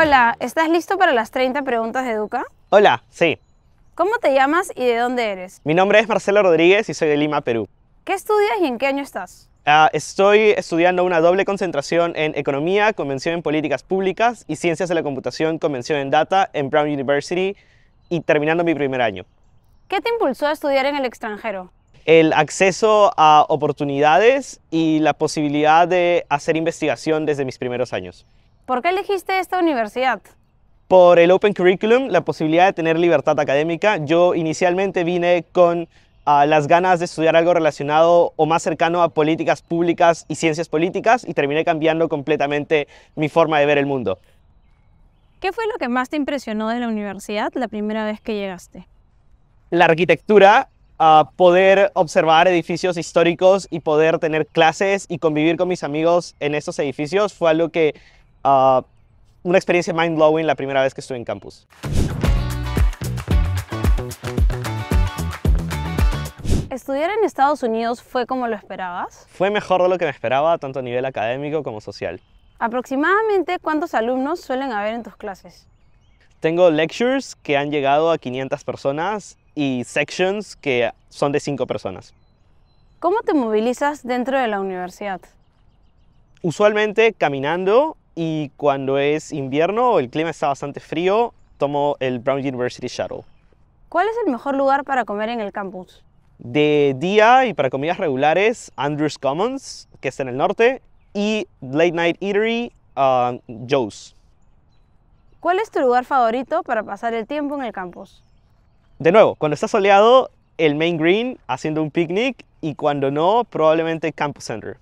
Hola, ¿estás listo para las 30 preguntas de Educa? Hola, sí. ¿Cómo te llamas y de dónde eres? Mi nombre es Marcelo Rodríguez y soy de Lima, Perú. ¿Qué estudias y en qué año estás? Ah, estoy estudiando una doble concentración en Economía, Convención en Políticas Públicas y Ciencias de la Computación, Convención en Data en Brown University y terminando mi primer año. ¿Qué te impulsó a estudiar en el extranjero? El acceso a oportunidades y la posibilidad de hacer investigación desde mis primeros años. ¿Por qué elegiste esta universidad? Por el Open Curriculum, la posibilidad de tener libertad académica. Yo inicialmente vine con ah, las ganas de estudiar algo relacionado o más cercano a políticas públicas y ciencias políticas y terminé cambiando completamente mi forma de ver el mundo. ¿Qué fue lo que más te impresionó de la universidad la primera vez que llegaste? La arquitectura, ah, poder observar edificios históricos y poder tener clases y convivir con mis amigos en estos edificios fue algo que Uh, una experiencia mind blowing la primera vez que estuve en campus. ¿Estudiar en Estados Unidos fue como lo esperabas? Fue mejor de lo que me esperaba, tanto a nivel académico como social. ¿Aproximadamente cuántos alumnos suelen haber en tus clases? Tengo lectures que han llegado a 500 personas y sections que son de 5 personas. ¿Cómo te movilizas dentro de la universidad? Usualmente caminando y cuando es invierno, o el clima está bastante frío, tomo el Brown University Shuttle. ¿Cuál es el mejor lugar para comer en el campus? De día y para comidas regulares, Andrews Commons, que está en el norte, y Late Night Eatery, ah, Joe's. ¿Cuál es tu lugar favorito para pasar el tiempo en el campus? De nuevo, cuando está soleado, el Main Green haciendo un picnic y cuando no, probablemente Campus Center.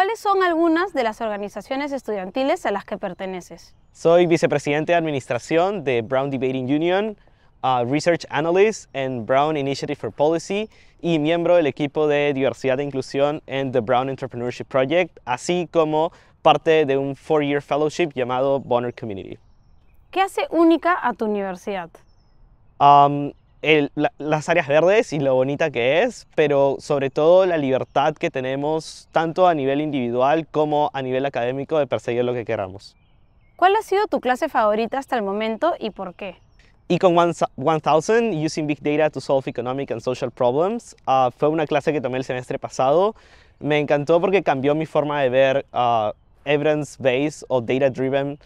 ¿Cuáles son algunas de las organizaciones estudiantiles a las que perteneces? Soy vicepresidente de administración de Brown Debating Union, uh, Research Analyst en Brown Initiative for Policy y miembro del equipo de diversidad e inclusión en The Brown Entrepreneurship Project, así como parte de un four-year fellowship llamado Bonner Community. ¿Qué hace única a tu universidad? Um, las áreas verdes y lo bonita que es, pero sobre todo la libertad que tenemos tanto a nivel individual como a nivel académico de perseguir lo que queramos. ¿Cuál ha sido tu clase favorita hasta el momento y por qué? Econ 1000, Using Big Data to Solve Economic and Social Problems, ah, fue una clase que tomé el semestre pasado. Me encantó porque cambió mi forma de ver ah, evidence-based o data-driven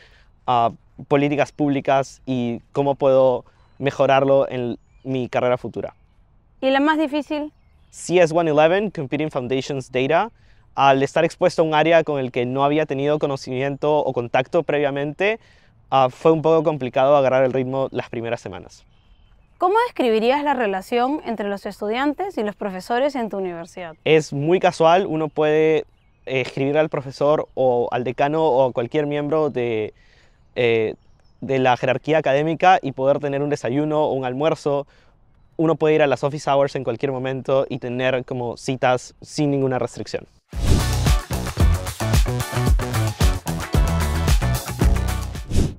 ah, políticas públicas y cómo puedo mejorarlo en, mi carrera futura. ¿Y la más difícil? CS111, Computing Foundations Data. Al estar expuesto a un área con el que no había tenido conocimiento o contacto previamente, ah, fue un poco complicado agarrar el ritmo las primeras semanas. ¿Cómo describirías la relación entre los estudiantes y los profesores en tu universidad? Es muy casual, uno puede eh, escribir al profesor o al decano o a cualquier miembro de, eh, de la jerarquía académica y poder tener un desayuno, o un almuerzo. Uno puede ir a las office hours en cualquier momento y tener como citas sin ninguna restricción.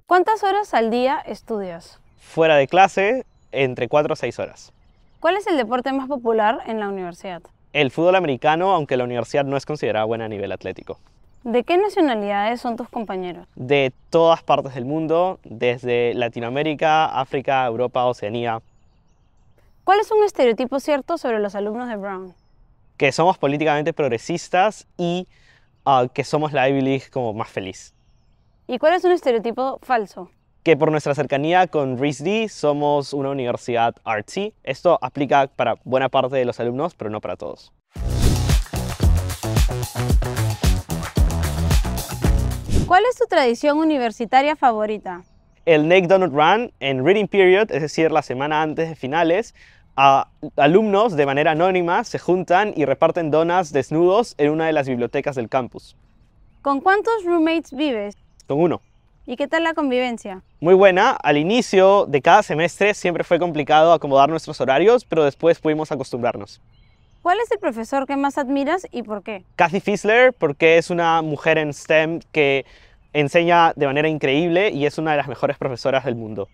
¿Cuántas horas al día estudias? Fuera de clase, entre 4 a 6 horas. ¿Cuál es el deporte más popular en la universidad? El fútbol americano, aunque la universidad no es considerada buena a nivel atlético. ¿De qué nacionalidades son tus compañeros? De todas partes del mundo, desde Latinoamérica, África, Europa, Oceanía. ¿Cuál es un estereotipo cierto sobre los alumnos de Brown? Que somos políticamente progresistas y ah, que somos la Ivy League como más feliz. ¿Y cuál es un estereotipo falso? Que por nuestra cercanía con RISD somos una universidad artsy. Esto aplica para buena parte de los alumnos, pero no para todos. ¿Cuál es tu tradición universitaria favorita? El Naked Donut Run en Reading Period, es decir, la semana antes de finales, a alumnos de manera anónima se juntan y reparten donas desnudos en una de las bibliotecas del campus. ¿Con cuántos roommates vives? Con uno. ¿Y qué tal la convivencia? Muy buena. Al inicio de cada semestre siempre fue complicado acomodar nuestros horarios, pero después pudimos acostumbrarnos. ¿Cuál es el profesor que más admiras y por qué? Kathy Fisler, porque es una mujer en STEM que enseña de manera increíble y es una de las mejores profesoras del mundo.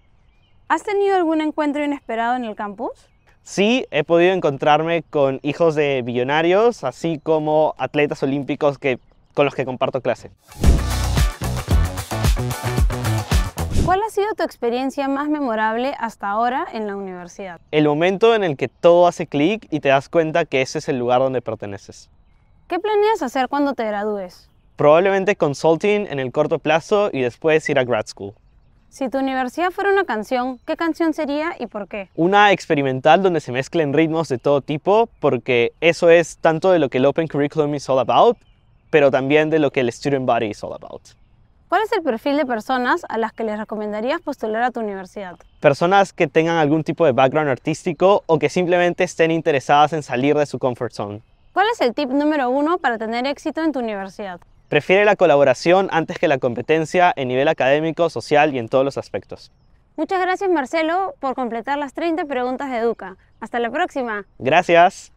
¿Has tenido algún encuentro inesperado en el campus? Sí, he podido encontrarme con hijos de billonarios, así como atletas olímpicos que, con los que comparto clase. ¿Cuál ha sido tu experiencia más memorable hasta ahora en la universidad? El momento en el que todo hace clic y te das cuenta que ese es el lugar donde perteneces. ¿Qué planeas hacer cuando te gradúes? Probablemente consulting en el corto plazo y después ir a grad school. Si tu universidad fuera una canción, ¿qué canción sería y por qué? Una experimental donde se mezclen ritmos de todo tipo, porque eso es tanto de lo que el Open Curriculum is all about, pero también de lo que el Student Body is all about. ¿Cuál es el perfil de personas a las que les recomendarías postular a tu universidad? Personas que tengan algún tipo de background artístico o que simplemente estén interesadas en salir de su comfort zone. ¿Cuál es el tip número uno para tener éxito en tu universidad? Prefiere la colaboración antes que la competencia en nivel académico, social y en todos los aspectos. Muchas gracias Marcelo por completar las 30 preguntas de Educa. Hasta la próxima. Gracias.